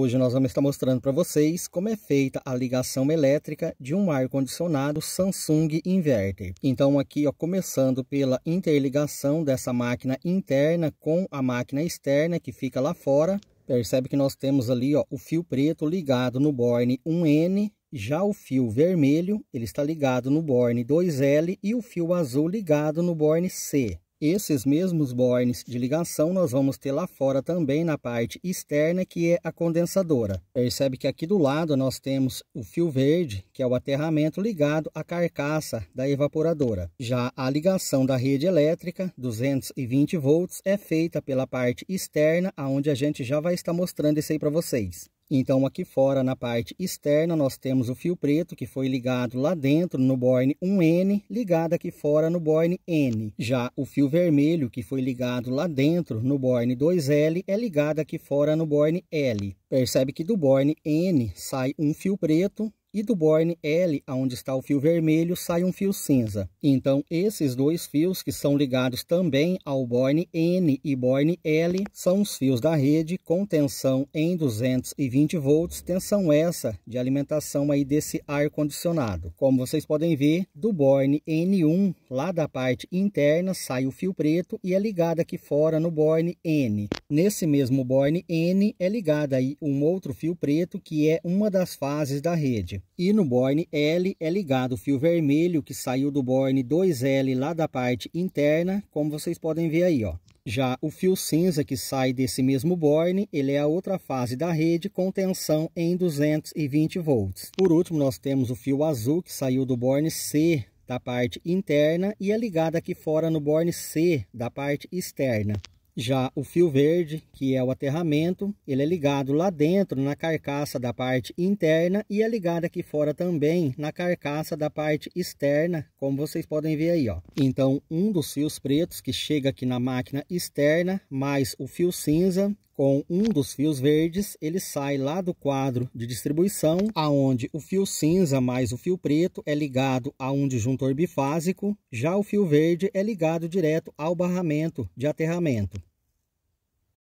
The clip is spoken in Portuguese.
Hoje nós vamos estar mostrando para vocês como é feita a ligação elétrica de um ar-condicionado Samsung Inverter. Então aqui ó, começando pela interligação dessa máquina interna com a máquina externa que fica lá fora. Percebe que nós temos ali ó, o fio preto ligado no borne 1N, já o fio vermelho ele está ligado no borne 2L e o fio azul ligado no borne C. Esses mesmos bornes de ligação nós vamos ter lá fora também na parte externa, que é a condensadora. Percebe que aqui do lado nós temos o fio verde, que é o aterramento ligado à carcaça da evaporadora. Já a ligação da rede elétrica, 220 volts, é feita pela parte externa, onde a gente já vai estar mostrando isso aí para vocês. Então aqui fora na parte externa nós temos o fio preto que foi ligado lá dentro no borne 1N, ligado aqui fora no borne N. Já o fio vermelho que foi ligado lá dentro no borne 2L é ligado aqui fora no borne L. Percebe que do borne N sai um fio preto e do borne L, onde está o fio vermelho, sai um fio cinza. Então, esses dois fios que são ligados também ao borne N e borne L são os fios da rede com tensão em 220 volts, tensão essa de alimentação aí desse ar-condicionado. Como vocês podem ver, do borne N1, lá da parte interna, sai o fio preto e é ligado aqui fora no borne N. Nesse mesmo borne N é ligado aí um outro fio preto que é uma das fases da rede. E no borne L é ligado o fio vermelho que saiu do borne 2L lá da parte interna, como vocês podem ver aí, ó. Já o fio cinza que sai desse mesmo borne, ele é a outra fase da rede com tensão em 220 volts. Por último, nós temos o fio azul que saiu do borne C da parte interna e é ligado aqui fora no borne C da parte externa. Já o fio verde, que é o aterramento, ele é ligado lá dentro na carcaça da parte interna e é ligado aqui fora também na carcaça da parte externa, como vocês podem ver aí, ó. Então, um dos fios pretos que chega aqui na máquina externa, mais o fio cinza, com um dos fios verdes, ele sai lá do quadro de distribuição, aonde o fio cinza mais o fio preto é ligado a um disjuntor bifásico, já o fio verde é ligado direto ao barramento de aterramento.